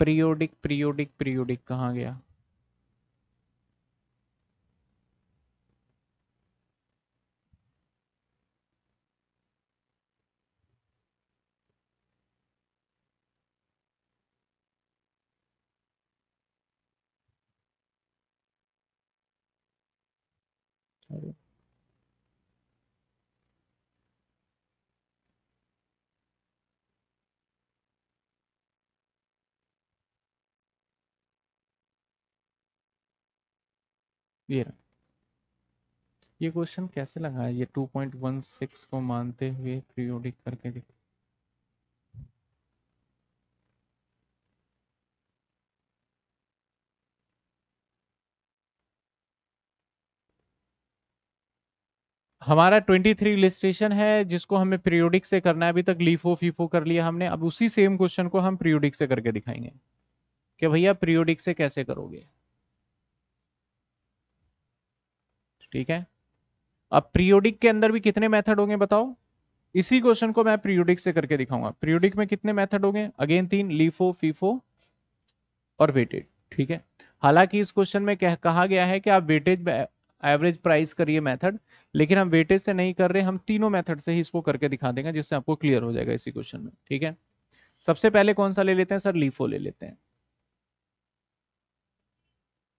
Periodic periodic periodic कहा गया Sorry. ये रहा ये क्वेश्चन कैसे है ये 2.16 को मानते हुए पीरियोडिक करके देखो हमारा 23 इलिस्ट्रेशन है जिसको हमें पीरियोडिक से करना है अभी तक लीफो फीफो कर लिया हमने अब उसी सेम क्वेश्चन को हम पीरियोडिक से करके दिखाएंगे कि भैया पीरियोडिक से कैसे करोगे ठीक है अब प्रियोडिक के अंदर भी कितने मेथड होंगे बताओ इसी क्वेश्चन को मैं प्रियोडिक से करके दिखाऊंगा प्रियोडिक में कितने मेथड होंगे अगेन तीन लीफो फीफो और वेटेड ठीक है हालांकि इस क्वेश्चन में कह, कहा गया है कि आप वेटेज एवरेज प्राइस करिए मेथड लेकिन हम वेटेज से नहीं कर रहे हम तीनों मेथड से ही इसको करके दिखा देंगे जिससे आपको क्लियर हो जाएगा इसी क्वेश्चन में ठीक है सबसे पहले कौन सा ले लेते हैं सर लीफो ले लेते हैं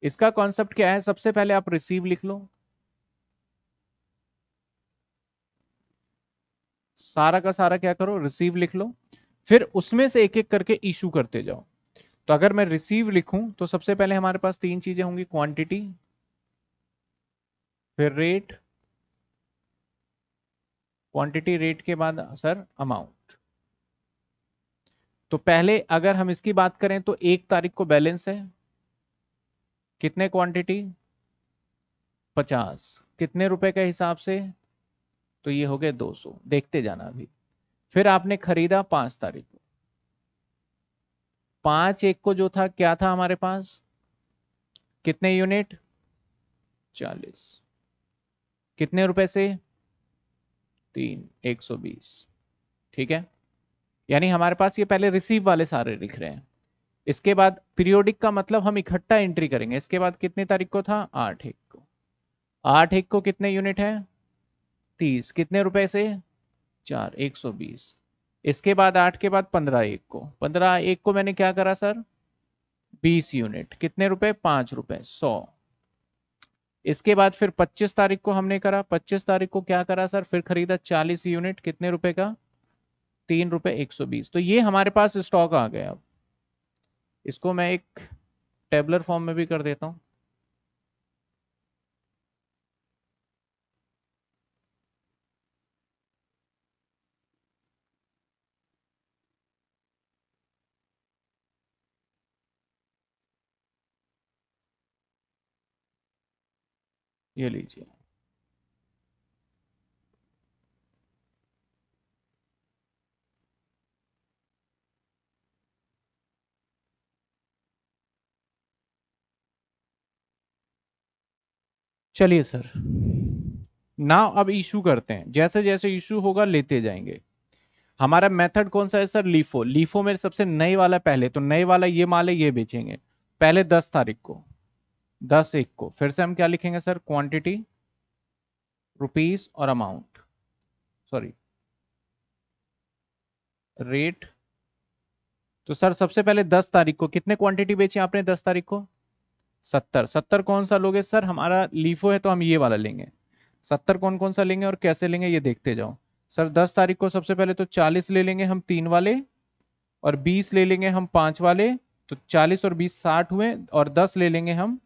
इसका कॉन्सेप्ट क्या है सबसे पहले आप रिसीव लिख लो सारा का सारा क्या करो रिसीव लिख लो फिर उसमें से एक एक करके इशू करते जाओ तो अगर मैं रिसीव लिखूं तो सबसे पहले हमारे पास तीन चीजें होंगी क्वांटिटी फिर रेट क्वांटिटी रेट के बाद सर अमाउंट तो पहले अगर हम इसकी बात करें तो एक तारीख को बैलेंस है कितने क्वांटिटी पचास कितने रुपए के हिसाब से तो ये हो गए 200 देखते जाना अभी फिर आपने खरीदा पांच तारीख को पांच एक को जो था क्या था हमारे पास कितने यूनिट चालीस कितने रुपए से तीन एक सौ बीस ठीक है यानी हमारे पास ये पहले रिसीव वाले सारे लिख रहे हैं इसके बाद पीरियोडिक का मतलब हम इकट्ठा एंट्री करेंगे इसके बाद कितने तारीख को था आठ एक को आठ एक को कितने यूनिट है तीस कितने रुपए से चार एक सौ बीस इसके बाद आठ के बाद पंद्रह एक को पंद्रह एक को मैंने क्या करा सर बीस यूनिट कितने रुपए पांच रुपए सौ इसके बाद फिर पच्चीस तारीख को हमने करा पच्चीस तारीख को क्या करा सर फिर खरीदा चालीस यूनिट कितने रुपए का तीन रुपए एक सौ बीस तो ये हमारे पास स्टॉक आ गया अब इसको मैं एक टेबलर फॉर्म में भी कर देता हूँ ये लीजिए चलिए सर नाउ अब इशू करते हैं जैसे जैसे इशू होगा लेते जाएंगे हमारा मेथड कौन सा है सर लीफो लीफो में सबसे नए वाला पहले तो नए वाला ये माल है ये बेचेंगे पहले दस तारीख को दस एक को फिर से हम क्या लिखेंगे सर क्वांटिटी रुपीज और अमाउंट सॉरी रेट तो सर सबसे पहले दस तारीख को कितने क्वांटिटी बेची आपने दस तारीख को सत्तर सत्तर कौन सा लोगे सर हमारा लीफो है तो हम ये वाला लेंगे सत्तर कौन कौन सा लेंगे और कैसे लेंगे ये देखते जाओ सर दस तारीख को सबसे पहले तो चालीस ले लेंगे हम तीन वाले और बीस ले लेंगे हम पांच वाले तो चालीस और बीस साठ हुए और दस ले लेंगे हम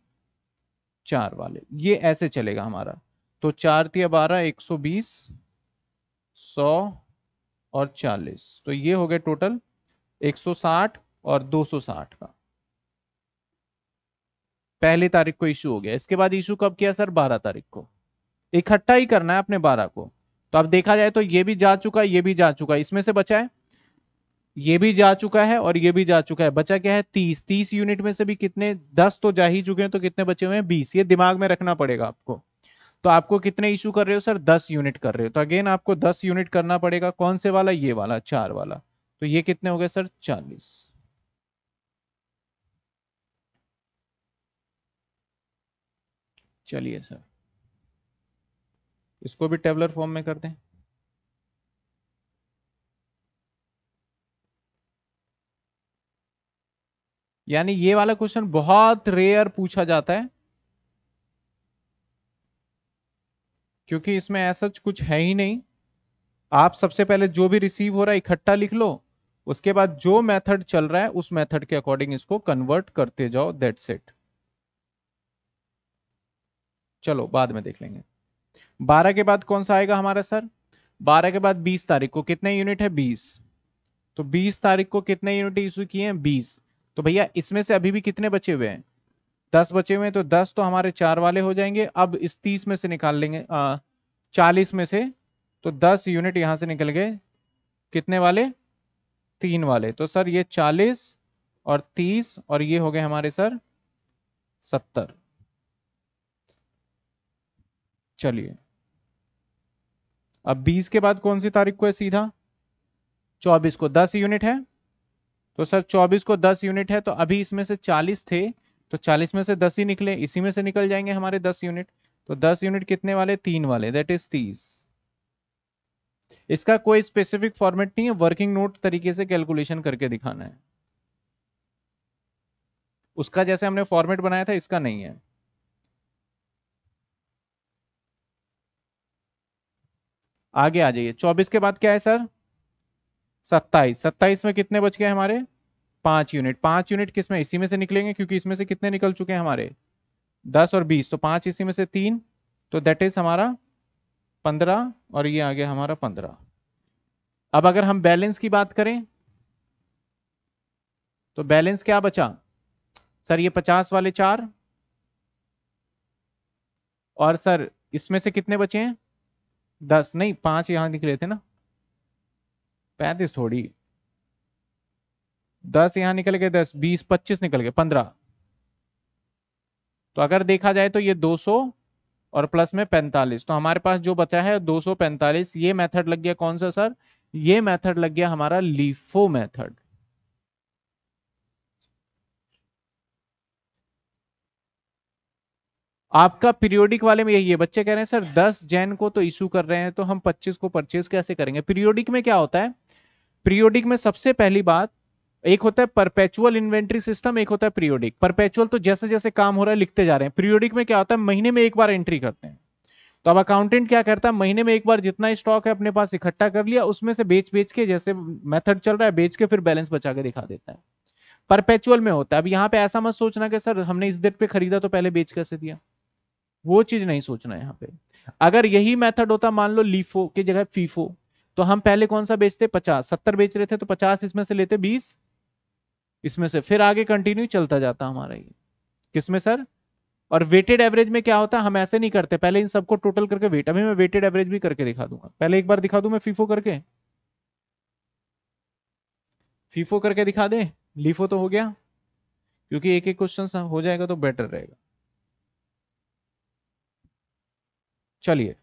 चार वाले ये ऐसे चलेगा हमारा तो चार तिया बारह एक सौ बीस सौ और चालीस तो ये हो गए टोटल एक सौ साठ और दो सौ साठ का पहली तारीख को इशू हो गया इसके बाद इशू कब किया सर बारह तारीख को इकट्ठा ही करना है अपने बारह को तो अब देखा जाए तो ये भी जा चुका है ये भी जा चुका है इसमें से बचा है ये भी जा चुका है और ये भी जा चुका है बचा क्या है तीस तीस यूनिट में से भी कितने दस तो जा ही चुके हैं तो कितने बचे हुए हैं बीस ये दिमाग में रखना पड़ेगा आपको तो आपको कितने इशू कर रहे हो सर दस यूनिट कर रहे हो तो अगेन आपको दस यूनिट करना पड़ेगा कौन से वाला ये वाला चार वाला तो ये कितने हो गए सर चालीस चलिए सर इसको भी टेबलर फॉर्म में कर दें यानी ये वाला क्वेश्चन बहुत रेयर पूछा जाता है क्योंकि इसमें ऐसा कुछ है ही नहीं आप सबसे पहले जो भी रिसीव हो रहा है इकट्ठा लिख लो उसके बाद जो मेथड चल रहा है उस मेथड के अकॉर्डिंग इसको कन्वर्ट करते जाओ दैट सेट चलो बाद में देख लेंगे बारह के बाद कौन सा आएगा हमारा सर बारह के बाद बीस तारीख को कितने यूनिट है बीस तो बीस तारीख को कितने यूनिट इशू किए हैं बीस तो भैया इसमें से अभी भी कितने बचे हुए हैं दस बचे हुए हैं तो दस तो हमारे चार वाले हो जाएंगे अब इस तीस में से निकाल लेंगे चालीस में से तो दस यूनिट यहाँ से निकल गए कितने वाले तीन वाले तो सर ये चालीस और तीस और ये हो गए हमारे सर सत्तर चलिए अब बीस के बाद कौन सी तारीख को है सीधा चौबीस को दस यूनिट है तो सर 24 को 10 यूनिट है तो अभी इसमें से 40 थे तो 40 में से 10 ही निकले इसी में से निकल जाएंगे हमारे 10 यूनिट तो 10 यूनिट कितने वाले तीन वाले दैट इज 30 इसका कोई स्पेसिफिक फॉर्मेट नहीं है वर्किंग नोट तरीके से कैलकुलेशन करके दिखाना है उसका जैसे हमने फॉर्मेट बनाया था इसका नहीं है आगे आ जाइए 24 के बाद क्या है सर सत्ताईस सत्ताईस में कितने बच गए हमारे पांच यूनिट पांच यूनिट किसमें इसी में से निकलेंगे क्योंकि इसमें से कितने निकल चुके हैं हमारे दस और बीस तो पांच इसी में से तीन तो दैट इज हमारा पंद्रह और ये आ गया हमारा पंद्रह अब अगर हम बैलेंस की बात करें तो बैलेंस क्या बचा सर ये पचास वाले चार और सर इसमें से कितने बचे हैं दस नहीं पांच यहां निकले थे ना पैंतीस थोड़ी दस यहां निकल गए दस बीस पच्चीस निकल गए पंद्रह तो अगर देखा जाए तो ये दो सौ और प्लस में पैंतालीस तो हमारे पास जो बचा है दो सौ पैंतालीस ये मेथड लग गया कौन सा सर ये मेथड लग गया हमारा लीफो मेथड आपका पीरियोडिक वाले में यही है बच्चे कह रहे हैं सर दस जैन को तो इशू कर रहे हैं तो हम पच्चीस को परचेज कैसे करेंगे पीरियोडिक में क्या होता है पीरियोडिक में सबसे पहली बात एक होता है परपेचुअल इन्वेंट्री सिस्टम एक होता है पीरियोडिक परपेचुअल तो जैसे जैसे काम हो रहा है लिखते जा रहे हैं पीरियोडिक में क्या होता है महीने में एक बार एंट्री करते हैं तो अब अकाउंटेंट क्या करता है महीने में एक बार जितना स्टॉक है अपने पास इकट्ठा कर लिया उसमें से बेच बेच के जैसे मेथड चल रहा है बेच के फिर बैलेंस बचा के दिखा देता है परपेचुअल में होता है अब यहाँ पे ऐसा मत सोचना कि सर हमने इस डेट पे खरीदा तो पहले बेच कैसे दिया वो चीज नहीं सोचना है यहाँ पे अगर यही मेथड होता मान लो लीफो की जगह फीफो तो हम पहले कौन सा बेचते पचास सत्तर बेच रहे थे तो पचास इसमें से लेते बीस इसमें से फिर आगे कंटिन्यू चलता जाता हमारा ये किसमें सर और वेटेड एवरेज में क्या होता है हम ऐसे नहीं करते पहले इन सबको टोटल करके वेट अभी मैं वेटेड एवरेज भी करके दिखा दूंगा पहले एक बार दिखा दू मैं फीफो करके फीफो करके दिखा दे लीफो तो हो गया क्योंकि एक एक क्वेश्चन हो जाएगा तो बेटर रहेगा चलिए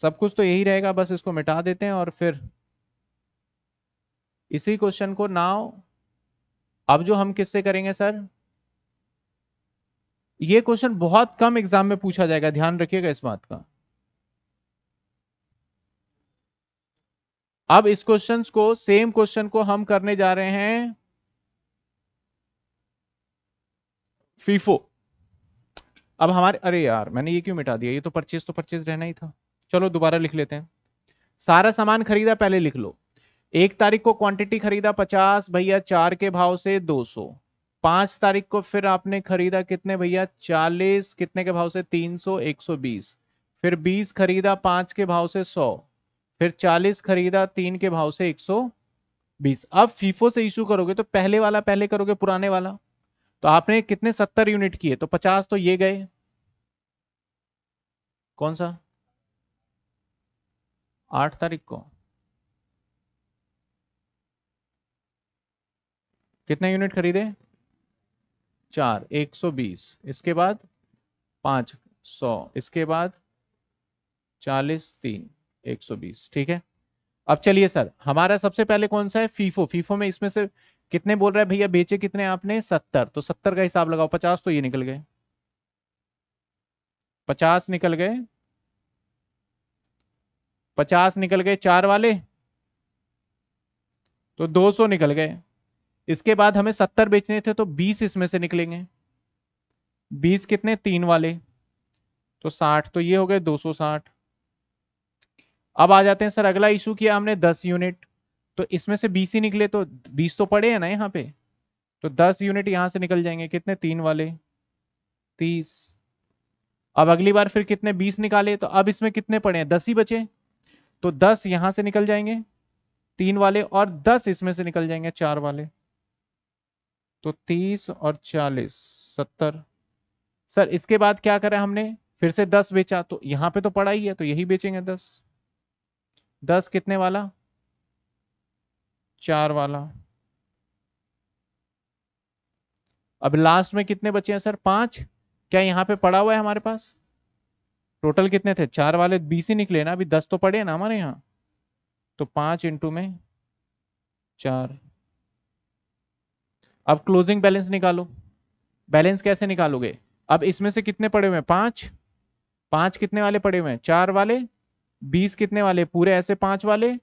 सब कुछ तो यही रहेगा बस इसको मिटा देते हैं और फिर इसी क्वेश्चन को नाव अब जो हम किससे करेंगे सर ये क्वेश्चन बहुत कम एग्जाम में पूछा जाएगा ध्यान रखिएगा इस बात का अब इस क्वेश्चन को सेम क्वेश्चन को हम करने जा रहे हैं फीफो अब हमारे अरे यार मैंने ये क्यों मिटा दिया ये तो परचेज तो परचेज रहना ही था चलो दोबारा लिख लेते हैं सारा सामान खरीदा पहले लिख लो एक तारीख को क्वांटिटी खरीदा पचास भैया चार के भाव से दो सौ पांच तारीख को फिर आपने खरीदा कितने भैया चालीस कितने के भाव से तीन सौ एक सौ बीस फिर बीस खरीदा पांच के भाव से सौ फिर चालीस खरीदा तीन के भाव से एक सौ बीस अब फीफो से इशू करोगे तो पहले वाला पहले करोगे पुराने वाला तो आपने कितने सत्तर यूनिट किए तो पचास तो ये गए कौन सा आठ तारीख को कितने यूनिट खरीदे चार एक सौ बीस इसके बाद पांच सौ इसके बाद चालीस तीन एक सौ बीस ठीक है अब चलिए सर हमारा सबसे पहले कौन सा है फीफो फीफो में इसमें से कितने बोल रहे हैं भैया बेचे कितने आपने सत्तर तो सत्तर का हिसाब लगाओ पचास तो ये निकल गए पचास निकल गए पचास निकल गए चार वाले तो दो सौ निकल गए इसके बाद हमें सत्तर बेचने थे तो बीस इसमें से निकलेंगे बीस कितने तीन वाले तो साठ तो ये हो गए दो सौ साठ अब आ जाते हैं सर अगला इशू किया हमने दस यूनिट तो इसमें से बीस ही निकले तो बीस तो पड़े हैं ना यहाँ पे तो दस यूनिट यहाँ से निकल जाएंगे कितने तीन वाले तीस अब अगली बार फिर कितने बीस निकाले तो अब इसमें कितने पड़े हैं दस ही बचे तो दस यहाँ से निकल जाएंगे तीन वाले और दस इसमें से निकल जाएंगे चार वाले तो तीस और चालीस सत्तर सर इसके बाद क्या करा हमने फिर से दस बेचा तो यहाँ पे तो पड़ा ही है तो यही बेचेंगे दस दस कितने वाला चार वाला अब लास्ट में कितने बचे हैं सर पांच क्या यहाँ पे पड़ा हुआ है हमारे पास टोटल कितने थे चार वाले बीस ही निकले ना अभी दस तो पड़े ना हमारे यहाँ तो पांच इंटू में चार अब क्लोजिंग बैलेंस निकालो बैलेंस कैसे निकालोगे अब इसमें से कितने पड़े हुए हैं पांच पांच कितने वाले पड़े हुए हैं चार वाले बीस कितने वाले पूरे ऐसे पांच वाले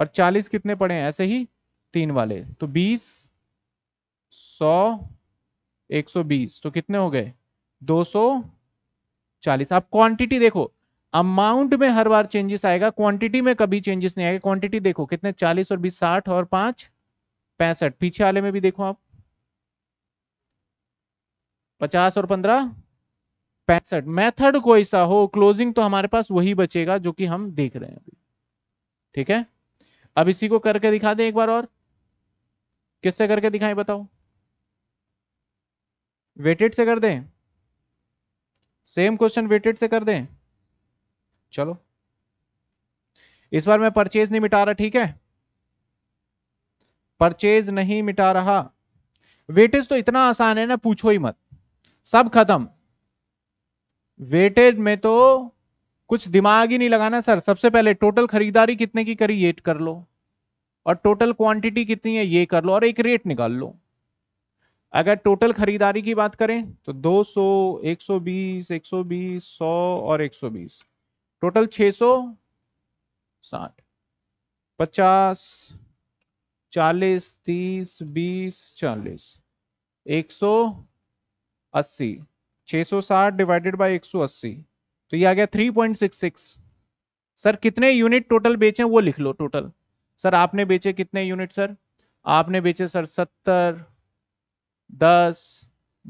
और चालीस कितने पड़े हैं ऐसे ही तीन वाले तो बीस सौ एक सौ बीस तो कितने हो गए दो सौ चालीस आप क्वांटिटी देखो अमाउंट में हर बार चेंजेस आएगा क्वांटिटी में कभी चेंजेस नहीं आएगा क्वांटिटी देखो कितने चालीस और बीस साठ और पांच पैंसठ पीछे वाले में भी देखो आप पचास और पंद्रह पैंसठ मेथड कोई सा हो क्लोजिंग तो हमारे पास वही बचेगा जो कि हम देख रहे हैं अभी ठीक है अब इसी को करके दिखा दें एक बार और किससे करके दिखाएं बताओ वेटेड से कर दें सेम क्वेश्चन वेटेड से कर दें चलो इस बार मैं परचेज नहीं मिटा रहा ठीक है परचेज नहीं मिटा रहा वेटेज तो इतना आसान है ना पूछो ही मत सब खत्म वेटेज में तो कुछ दिमाग ही नहीं लगाना सर सबसे पहले टोटल खरीदारी कितने की करी एट कर लो और टोटल क्वांटिटी कितनी है ये कर लो और एक रेट निकाल लो अगर टोटल खरीदारी की बात करें तो 200, 120, 120, 100 और 120 टोटल 600, 60, 50, 40, 30, 20, 40, 180, 660 डिवाइडेड बाय 180 तो ये आ गया 3.66 सर कितने यूनिट टोटल बेचे वो लिख लो टोटल सर आपने बेचे कितने यूनिट सर आपने बेचे सर सत्तर दस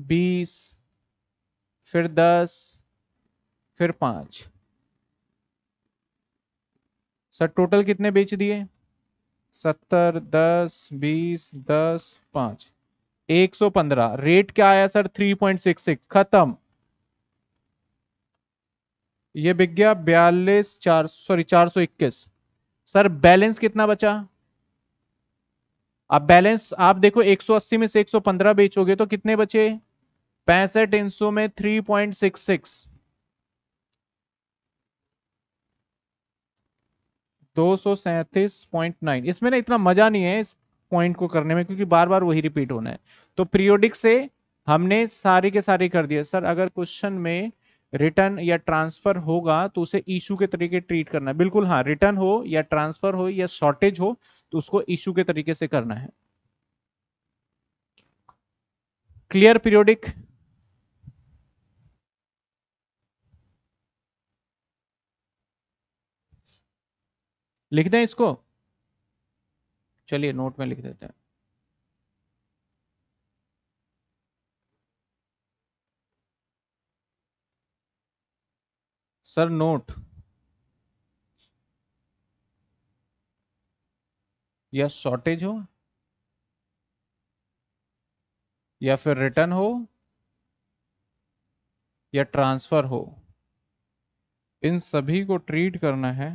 बीस फिर दस फिर पांच सर टोटल कितने बेच दिए सत्तर दस बीस दस पांच एक सौ पंद्रह रेट क्या आया sir three point six six खत्म ये बिक गया बयालीस चार सॉरी चार सौ इक्कीस सर बैलेंस कितना बचा अब बैलेंस आप देखो 180 में से 115 बेचोगे तो कितने बचे पैंसठ इन सौ में 3.66 दो सौ सैंतीस पॉइंट नाइन इसमें ना इतना मजा नहीं है इस पॉइंट को करने में क्योंकि बार बार वही रिपीट होना है तो पीरियोडिक से हमने सारे के सारे कर दिए सर अगर क्वेश्चन में रिटर्न या ट्रांसफर होगा तो उसे इशू के तरीके ट्रीट करना है बिल्कुल हाँ रिटर्न हो या ट्रांसफर हो या शॉर्टेज हो तो उसको इशू के तरीके से करना है क्लियर पीरियोडिक लिख दें इसको चलिए नोट में लिख देते हैं सर नोट या शॉर्टेज हो या फिर रिटर्न हो या ट्रांसफर हो इन सभी को ट्रीट करना है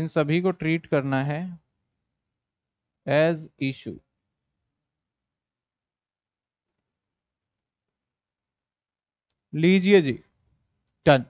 इन सभी को ट्रीट करना है एज इशू लीजिए जी done